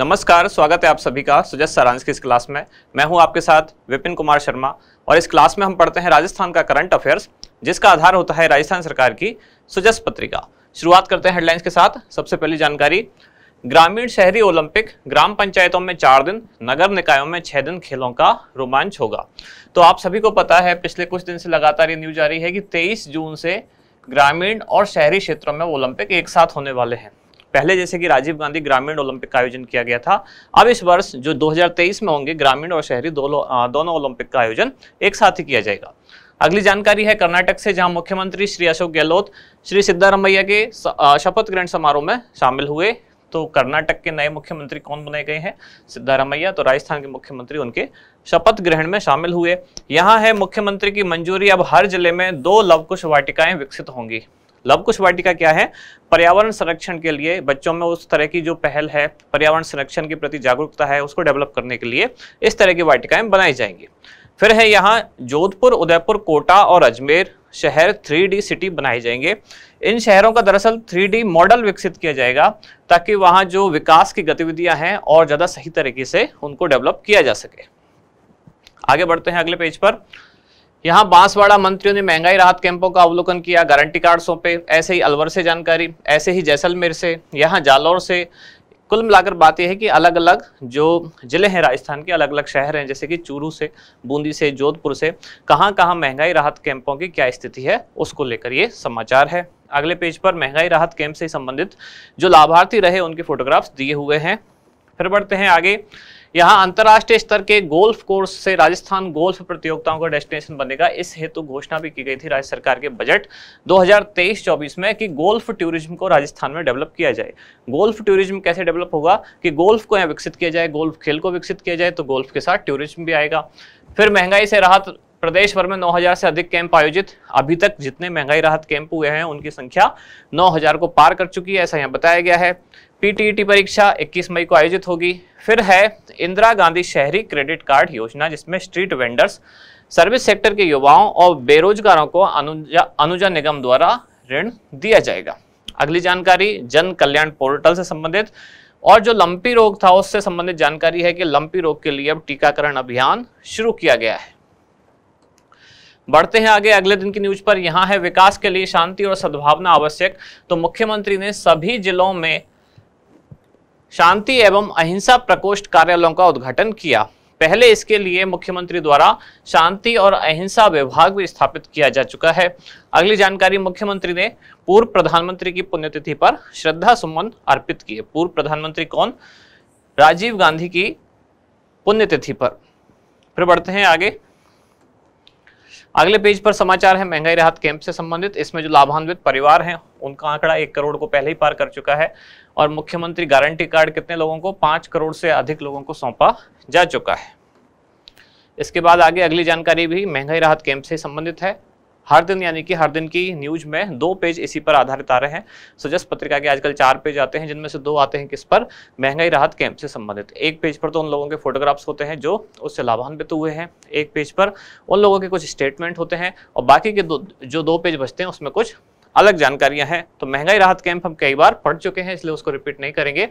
नमस्कार स्वागत है आप सभी का सुजस सारांश की इस क्लास में मैं हूं आपके साथ विपिन कुमार शर्मा और इस क्लास में हम पढ़ते हैं राजस्थान का करंट अफेयर्स जिसका आधार होता है राजस्थान सरकार की सुजस पत्रिका शुरुआत करते हैं हेडलाइंस के साथ सबसे पहली जानकारी ग्रामीण शहरी ओलंपिक ग्राम पंचायतों में चार दिन नगर निकायों में छह दिन खेलों का रोमांच होगा तो आप सभी को पता है पिछले कुछ दिन से लगातार ये न्यूज आ रही है कि तेईस जून से ग्रामीण और शहरी क्षेत्रों में ओलंपिक एक साथ होने वाले हैं पहले जैसे कि राजीव गांधी ग्रामीण ओलंपिक का आयोजन किया गया था अब इस वर्ष जो 2023 में होंगे ग्रामीण और शहरी दोनों दोनों ओलंपिक का आयोजन एक साथ ही किया जाएगा अगली जानकारी है कर्नाटक से जहां मुख्यमंत्री श्री अशोक गहलोत श्री सिद्धारमैया के शपथ ग्रहण समारोह में शामिल हुए तो कर्नाटक के नए मुख्यमंत्री कौन बनाए गए हैं सिद्धारमैया तो राजस्थान के मुख्यमंत्री उनके शपथ ग्रहण में शामिल हुए यहाँ है मुख्यमंत्री की मंजूरी अब हर जिले में दो लवकुश वाटिकाएं विकसित होंगी लव कुश वाटिका क्या है पर्यावरण संरक्षण के लिए बच्चों में उस तरह की जो पहल है पर्यावरण संरक्षण के प्रति जागरूकता है उसको डेवलप करने के लिए इस तरह की वाटिकाएं बनाई जाएंगी फिर है यहाँ जोधपुर उदयपुर कोटा और अजमेर शहर 3D सिटी बनाए जाएंगे इन शहरों का दरअसल 3D मॉडल विकसित किया जाएगा ताकि वहाँ जो विकास की गतिविधियाँ हैं और ज़्यादा सही तरीके से उनको डेवलप किया जा सके आगे बढ़ते हैं अगले पेज पर यहाँ बांसवाड़ा मंत्रियों ने महंगाई राहत कैंपों का अवलोकन किया गारंटी कार्ड सौंपे ऐसे ही अलवर से जानकारी ऐसे ही जैसलमेर से यहाँ जालौर से कुल मिलाकर बात यह है कि अलग अलग जो ज़िले हैं राजस्थान के अलग अलग शहर हैं जैसे कि चूरू से बूंदी से जोधपुर से कहाँ कहाँ महंगाई राहत कैंपों की क्या स्थिति है उसको लेकर ये समाचार है अगले पेज पर महंगाई राहत कैंप से संबंधित जो लाभार्थी रहे उनके फोटोग्राफ्स दिए हुए हैं फिर बढ़ते हैं आगे यहाँ अंतर्राष्ट्रीय स्तर के गोल्फ कोर्स से राजस्थान गोल्फ प्रतियोगिताओं का डेस्टिनेशन बनेगा इस हेतु घोषणा भी की गई थी राज्य सरकार के बजट 2023-24 में कि गोल्फ टूरिज्म को राजस्थान में डेवलप किया जाए गोल्फ टूरिज्म कैसे डेवलप होगा कि गोल्फ को यहाँ विकसित किया जाए गोल्फ खेल को विकसित किया जाए तो गोल्फ के साथ टूरिज्म भी आएगा फिर महंगाई से राहत प्रदेश भर में 9000 से अधिक कैंप आयोजित अभी तक जितने महंगाई राहत कैंप हुए हैं उनकी संख्या 9000 को पार कर चुकी है ऐसा यहाँ बताया गया है पीटीईटी e परीक्षा 21 मई को आयोजित होगी फिर है इंदिरा गांधी शहरी क्रेडिट कार्ड योजना जिसमें स्ट्रीट वेंडर्स सर्विस सेक्टर के युवाओं और बेरोजगारों को अनुजा अनुजा निगम द्वारा ऋण दिया जाएगा अगली जानकारी जन कल्याण पोर्टल से संबंधित और जो लंपी रोग था उससे संबंधित जानकारी है कि लंपी रोग के लिए अब टीकाकरण अभियान शुरू किया गया है बढ़ते हैं आगे अगले दिन की न्यूज पर यहाँ है विकास के लिए शांति और सद्भावना आवश्यक तो मुख्यमंत्री ने सभी जिलों में शांति एवं अहिंसा प्रकोष्ठ कार्यालयों का उद्घाटन किया पहले इसके लिए मुख्यमंत्री द्वारा शांति और अहिंसा विभाग भी स्थापित किया जा चुका है अगली जानकारी मुख्यमंत्री ने पूर्व प्रधानमंत्री की पुण्यतिथि पर श्रद्धा सुमन अर्पित किए पूर्व प्रधानमंत्री कौन राजीव गांधी की पुण्यतिथि पर फिर बढ़ते हैं आगे अगले पेज पर समाचार है महंगाई राहत कैंप से संबंधित इसमें जो लाभान्वित परिवार हैं उनका आंकड़ा एक करोड़ को पहले ही पार कर चुका है और मुख्यमंत्री गारंटी कार्ड कितने लोगों को पांच करोड़ से अधिक लोगों को सौंपा जा चुका है इसके बाद आगे अगली जानकारी भी महंगाई राहत कैंप से संबंधित है हर दिन यानी कि हर दिन की न्यूज में दो पेज इसी पर आधारित आ रहे हैं सजस्ट पत्रिका के आजकल चार पेज आते हैं जिनमें से दो आते हैं किस पर महंगाई राहत कैंप से संबंधित एक पेज पर तो उन लोगों के फोटोग्राफ्स होते हैं जो उससे लाभान्वित हुए हैं एक पेज पर उन लोगों के कुछ स्टेटमेंट होते हैं और बाकी के दो जो दो पेज बचते हैं उसमें कुछ अलग जानकारियां हैं तो महंगाई राहत कैंप हम कई बार पढ़ चुके हैं इसलिए उसको रिपीट नहीं करेंगे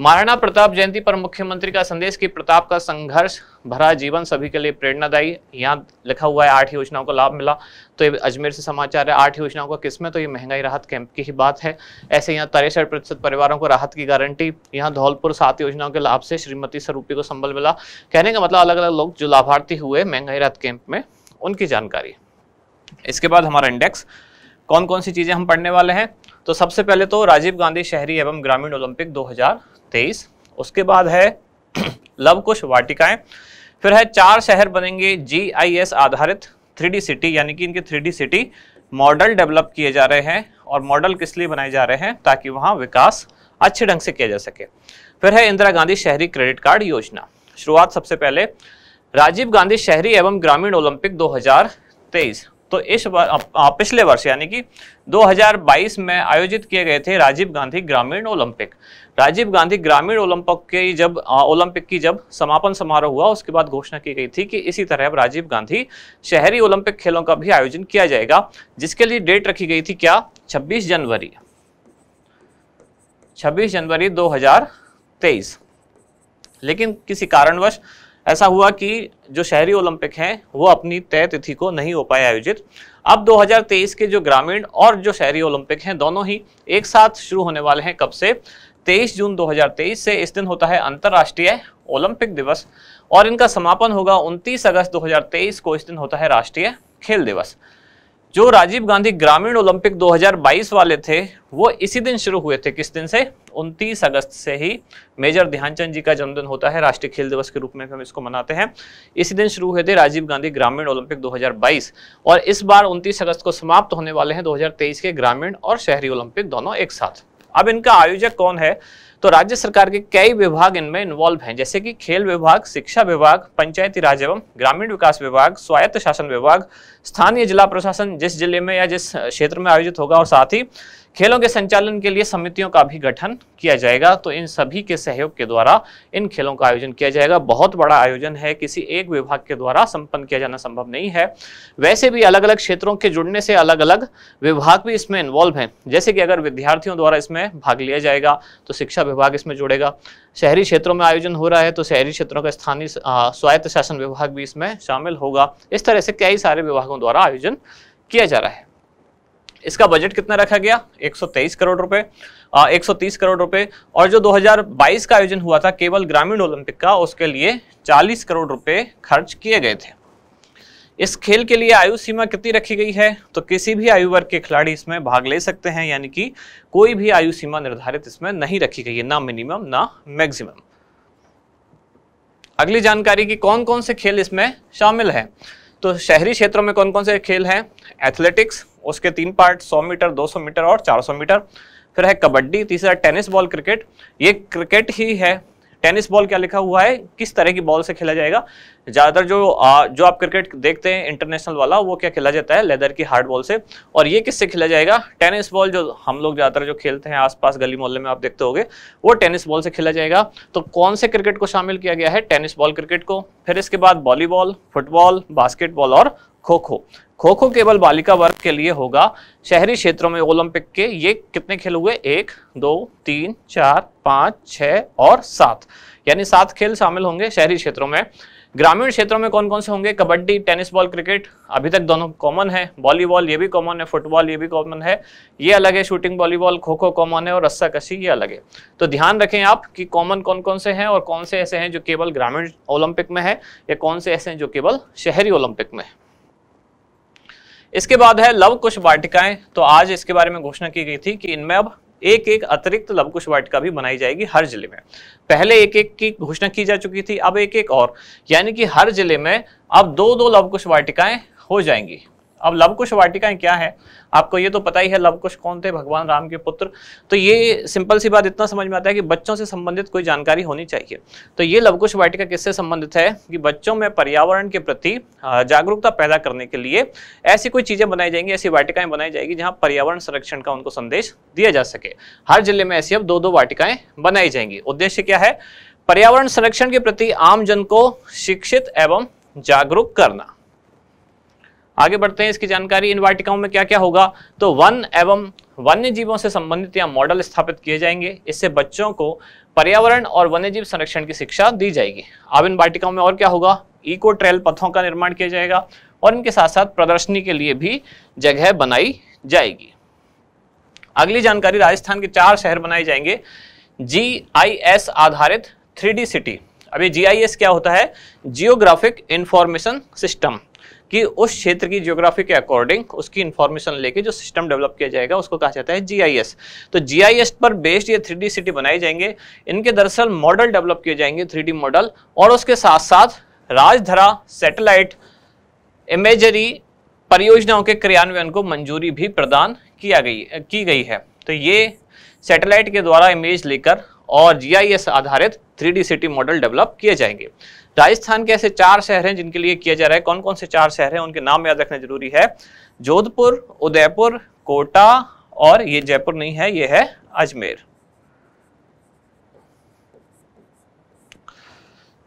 महाराणा प्रताप जयंती पर मुख्यमंत्री का संदेश कि प्रताप का संघर्ष भरा जीवन सभी के लिए प्रेरणादायी यहाँ लिखा हुआ है आठ योजनाओं का लाभ मिला तो ये अजमेर से समाचार है आठ योजनाओं का किसमें तो ये महंगाई राहत कैंप की ही बात है ऐसे यहाँ तिरसठ प्रतिशत परिवारों को राहत की गारंटी यहाँ धौलपुर सात योजनाओं के लाभ से श्रीमती स्वरूपी को संबल मिला कहने का मतलब अलग अलग लोग जो लाभार्थी हुए महंगाई राहत कैंप में उनकी जानकारी इसके बाद हमारा इंडेक्स कौन कौन सी चीज़ें हम पढ़ने वाले हैं तो सबसे पहले तो राजीव गांधी शहरी एवं ग्रामीण ओलंपिक 2023 उसके बाद है लव कुश वाटिकाएं फिर है चार शहर बनेंगे जीआईएस आधारित थ्री सिटी यानी कि इनके थ्री सिटी मॉडल डेवलप किए जा रहे हैं और मॉडल किस लिए बनाए जा रहे हैं ताकि वहाँ विकास अच्छे ढंग से किया जा सके फिर है इंदिरा गांधी शहरी क्रेडिट कार्ड योजना शुरुआत सबसे पहले राजीव गांधी शहरी एवं ग्रामीण ओलंपिक 2023 तो इस बार पिछले वर्ष यानी कि 2022 में आयोजित किए गए थे राजीव गांधी ग्रामीण ओलंपिक राजीव गांधी ग्रामीण ओलंपिक के जब ओलंपिक की जब समापन समारोह हुआ उसके बाद घोषणा की गई थी कि इसी तरह अब राजीव गांधी शहरी ओलंपिक खेलों का भी आयोजन किया जाएगा जिसके लिए डेट रखी गई थी क्या छब्बीस जनवरी छब्बीस जनवरी दो लेकिन किसी कारणवश ऐसा हुआ कि जो शहरी ओलंपिक हैं वो अपनी तय तिथि को नहीं हो पाए आयोजित अब 2023 के जो ग्रामीण और जो शहरी ओलंपिक हैं दोनों ही एक साथ शुरू होने वाले हैं कब से 23 जून 2023 से इस दिन होता है अंतर्राष्ट्रीय ओलंपिक दिवस और इनका समापन होगा 29 अगस्त 2023 को इस दिन होता है राष्ट्रीय खेल दिवस जो राजीव गांधी ग्रामीण ओलंपिक 2022 वाले थे वो इसी दिन शुरू हुए थे किस दिन से उनतीस अगस्त से ही मेजर ध्यानचंद जी का जन्मदिन होता है राष्ट्रीय खेल दिवस के रूप में हम इसको मनाते हैं इसी दिन शुरू हुए थे राजीव गांधी ग्रामीण ओलंपिक 2022 और इस बार उनतीस अगस्त को समाप्त होने वाले हैं 2023 के ग्रामीण और शहरी ओलंपिक दोनों एक साथ अब इनका आयोजक कौन है तो राज्य सरकार के कई विभाग इनमें इन्वॉल्व हैं जैसे कि खेल विभाग शिक्षा विभाग पंचायती राज एवं ग्रामीण विकास विभाग स्वायत्त शासन विभाग स्थानीय जिला प्रशासन जिस जिले में या जिस क्षेत्र में आयोजित होगा और साथ ही खेलों के संचालन के लिए समितियों का भी गठन किया जाएगा तो इन सभी के सहयोग के द्वारा इन खेलों का आयोजन किया जाएगा बहुत बड़ा आयोजन है किसी एक विभाग के द्वारा संपन्न किया जाना संभव नहीं है वैसे भी अलग अलग क्षेत्रों के जुड़ने से अलग अलग विभाग भी इसमें इन्वॉल्व हैं जैसे कि अगर विद्यार्थियों द्वारा इसमें भाग लिया जाएगा तो शिक्षा विभाग इसमें जुड़ेगा शहरी क्षेत्रों में आयोजन हो रहा है तो शहरी क्षेत्रों का स्थानीय स्वायत्त शासन विभाग भी इसमें शामिल होगा इस तरह से कई सारे विभागों द्वारा आयोजन किया जा रहा है इसका बजट कितना रखा गया 123 करोड़ रुपए आ, 130 करोड़ रुपए और जो 2022 का आयोजन हुआ था केवल ग्रामीण ओलंपिक का उसके लिए 40 करोड़ रुपए खर्च किए गए थे इस खेल के लिए आयु सीमा कितनी रखी गई है तो किसी भी आयु वर्ग के खिलाड़ी इसमें भाग ले सकते हैं यानी कि कोई भी आयु सीमा निर्धारित इसमें नहीं रखी गई है ना मिनिमम ना मैक्सिमम अगली जानकारी की कौन कौन से खेल इसमें शामिल है तो शहरी क्षेत्रों में कौन कौन से खेल हैं एथलेटिक्स उसके तीन पार्ट 100 मीटर 200 मीटर और 400 मीटर फिर है कबड्डी तीसरा टेनिस बॉल क्रिकेट ये क्रिकेट ही है टेनिस बॉल क्या लिखा हुआ है किस तरह की बॉल से खेला जाएगा ज़्यादातर जो आ, जो आप क्रिकेट देखते हैं इंटरनेशनल वाला वो क्या खेला जाता है लेदर की हार्ड बॉल से और ये किससे खेला जाएगा टेनिस बॉल जो हम लोग ज़्यादातर जो खेलते हैं आसपास गली मोहल्ले में आप देखते होंगे वो टेनिस बॉल से खेला जाएगा तो कौन से क्रिकेट को शामिल किया गया है टेनिस बॉल क्रिकेट को फिर इसके बाद वॉलीबॉल फुटबॉल बास्केटबॉल और खो खो खो खो केवल बालिका वर्ग के लिए होगा शहरी क्षेत्रों में ओलंपिक के ये कितने खेल हुए एक दो तीन चार पाँच छः और सात यानी सात खेल शामिल होंगे शहरी क्षेत्रों में ग्रामीण क्षेत्रों में कौन कौन से होंगे कबड्डी टेनिस बॉल क्रिकेट अभी तक दोनों कॉमन है वॉलीबॉल ये भी कॉमन है फुटबॉल ये भी कॉमन है ये अलग है शूटिंग वॉलीबॉल खो खो कॉमन है और रस्सा कशी ये अलग है तो ध्यान रखें आप कि कॉमन कौन कौन से हैं और कौन से ऐसे हैं जो केवल ग्रामीण ओलंपिक में है या कौन से ऐसे हैं जो केवल शहरी ओलंपिक में है इसके बाद है लवकुश वाटिकाएं तो आज इसके बारे में घोषणा की गई थी कि इनमें अब एक एक अतिरिक्त लवकुश वाटिका भी बनाई जाएगी हर जिले में पहले एक एक की घोषणा की जा चुकी थी अब एक एक और यानी कि हर जिले में अब दो दो लवकुश वाटिकाएं हो जाएंगी अब लवकुश वाटिकाएं क्या है आपको ये तो पता ही है लवकुश कौन थे भगवान राम के पुत्र तो ये सिंपल सी बात इतना समझ में आता है कि बच्चों से संबंधित कोई जानकारी होनी चाहिए तो ये लवकुश वाटिका किससे संबंधित है कि बच्चों में पर्यावरण के प्रति जागरूकता पैदा करने के लिए ऐसी कोई चीज़ें बनाई जाएंगी ऐसी वाटिकाएं बनाई जाएगी जहाँ पर्यावरण संरक्षण का उनको संदेश दिया जा सके हर जिले में ऐसी अब दो दो वाटिकाएं बनाई जाएंगी उद्देश्य क्या है पर्यावरण संरक्षण के प्रति आम जन को शिक्षित एवं जागरूक करना आगे बढ़ते हैं इसकी जानकारी इन वाटिकाओं में क्या क्या होगा तो वन एवं वन्य जीवों से संबंधित यहाँ मॉडल स्थापित किए जाएंगे इससे बच्चों को पर्यावरण और वन्य जीव संरक्षण की शिक्षा दी जाएगी अब इन वाटिकाओं में और क्या होगा इको ट्रेल पथों का निर्माण किया जाएगा और इनके साथ साथ प्रदर्शनी के लिए भी जगह बनाई जाएगी अगली जानकारी राजस्थान के चार शहर बनाए जाएंगे जी आधारित थ्री सिटी अब ये जी क्या होता है जियोग्राफिक इंफॉर्मेशन सिस्टम कि उस क्षेत्र की ज्योग्राफी के अकॉर्डिंग उसकी इंफॉर्मेशन लेके जो सिस्टम डेवलप किया जाएगा उसको कहा जाता है जीआईएस तो जीआईएस पर बेस्ड ये थ्री सिटी बनाए जाएंगे इनके दरअसल मॉडल डेवलप किए जाएंगे थ्री मॉडल और उसके साथ साथ राजधरा सेटेलाइट इमेजरी परियोजनाओं के क्रियान्वयन को मंजूरी भी प्रदान किया गई की गई है तो ये सैटेलाइट के द्वारा इमेज लेकर और जीआईएस आधारित थ्री सिटी मॉडल डेवलप किए जाएंगे राजस्थान के ऐसे चार शहर हैं जिनके लिए किया जा रहा है कौन कौन से चार शहर हैं उनके नाम याद रखना जरूरी है जोधपुर उदयपुर कोटा और ये जयपुर नहीं है ये है अजमेर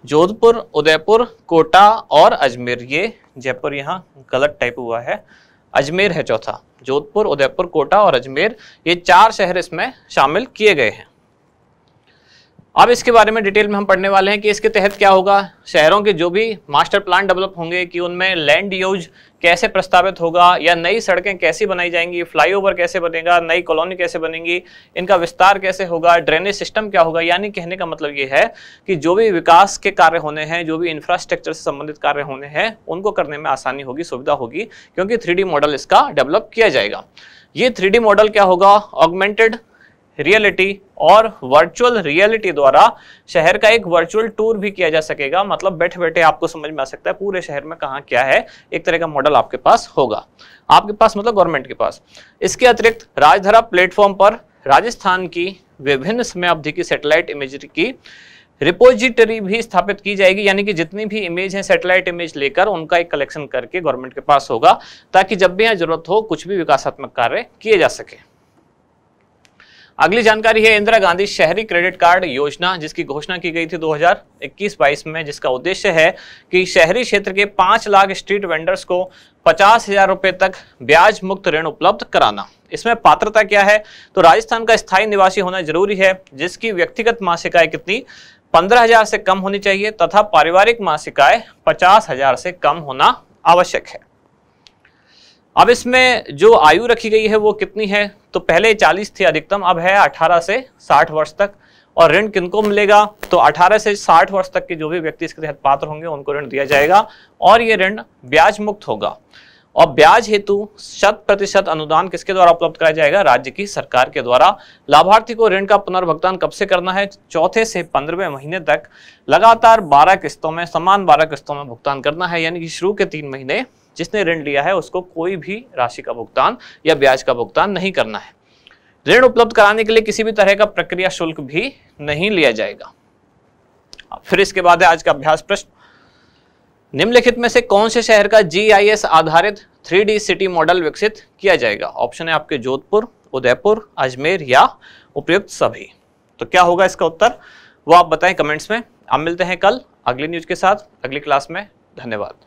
जोधपुर उदयपुर कोटा और अजमेर ये जयपुर यहाँ गलत टाइप हुआ है अजमेर है चौथा जोधपुर उदयपुर कोटा और अजमेर ये चार शहर इसमें शामिल किए गए हैं अब इसके बारे में डिटेल में हम पढ़ने वाले हैं कि इसके तहत क्या होगा शहरों के जो भी मास्टर प्लान डेवलप होंगे कि उनमें लैंड यूज कैसे प्रस्तावित होगा या नई सड़कें कैसी बनाई जाएंगी फ्लाईओवर कैसे बनेगा नई कॉलोनी कैसे बनेंगी इनका विस्तार कैसे होगा ड्रेनेज सिस्टम क्या होगा यानी कहने का मतलब ये है कि जो भी विकास के कार्य होने हैं जो भी इंफ्रास्ट्रक्चर से संबंधित कार्य होने हैं उनको करने में आसानी होगी सुविधा होगी क्योंकि थ्री मॉडल इसका डेवलप किया जाएगा ये थ्री मॉडल क्या होगा ऑगमेंटेड रियलिटी और वर्चुअल रियलिटी द्वारा शहर का एक वर्चुअल टूर भी किया जा सकेगा मतलब बैठे बैठे आपको समझ में आ सकता है पूरे शहर में कहाँ क्या है एक तरह का मॉडल आपके पास होगा आपके पास मतलब गवर्नमेंट के पास इसके अतिरिक्त राजधरा प्लेटफॉर्म पर राजस्थान की विभिन्न समय अवधि की सेटेलाइट इमेजरी की रिपोजिटरी भी स्थापित की जाएगी यानी कि जितनी भी इमेज है सैटेलाइट इमेज लेकर उनका एक कलेक्शन करके गवर्नमेंट के पास होगा ताकि जब भी यहाँ जरूरत हो कुछ भी विकासात्मक कार्य किए जा सके अगली जानकारी है इंदिरा गांधी शहरी क्रेडिट कार्ड योजना जिसकी घोषणा की गई थी 2021-22 में जिसका उद्देश्य है कि शहरी क्षेत्र के पांच लाख स्ट्रीट वेंडर्स को पचास हजार रुपये तक ब्याज मुक्त ऋण उपलब्ध कराना इसमें पात्रता क्या है तो राजस्थान का स्थायी निवासी होना जरूरी है जिसकी व्यक्तिगत मासिक आय कितनी पंद्रह हजार से कम होनी चाहिए तथा पारिवारिक मासिक आय पचास हजार से कम होना आवश्यक है अब इसमें जो आयु रखी गई है वो कितनी है तो पहले 40 थी अधिकतम अब है 18 से 60 वर्ष तक और ऋण किनको मिलेगा तो 18 से 60 वर्ष तक के जो भी व्यक्ति इसके तहत पात्र होंगे उनको ऋण दिया जाएगा और ये ऋण ब्याज मुक्त होगा और ब्याज हेतु शत प्रतिशत अनुदान किसके द्वारा उपलब्ध कराया जाएगा राज्य की सरकार के द्वारा लाभार्थी को ऋण का पुनर्भुगतान कब से करना है चौथे से पंद्रहवें महीने तक लगातार बारह किस्तों में समान बारह किस्तों में भुगतान करना है यानी कि शुरू के तीन महीने जिसने ऋण लिया है उसको कोई भी राशि का भुगतान या ब्याज का भुगतान नहीं करना है ऋण उपलब्ध कराने के लिए किसी भी तरह का प्रक्रिया शुल्क भी नहीं लिया जाएगा फिर इसके बाद है आज का अभ्यास प्रश्न निम्नलिखित में से कौन से शहर का जीआईएस आधारित थ्री सिटी मॉडल विकसित किया जाएगा ऑप्शन है आपके जोधपुर उदयपुर अजमेर या उपयुक्त सभी तो क्या होगा इसका उत्तर वो आप बताएं कमेंट्स में आप मिलते हैं कल अगली न्यूज के साथ अगली क्लास में धन्यवाद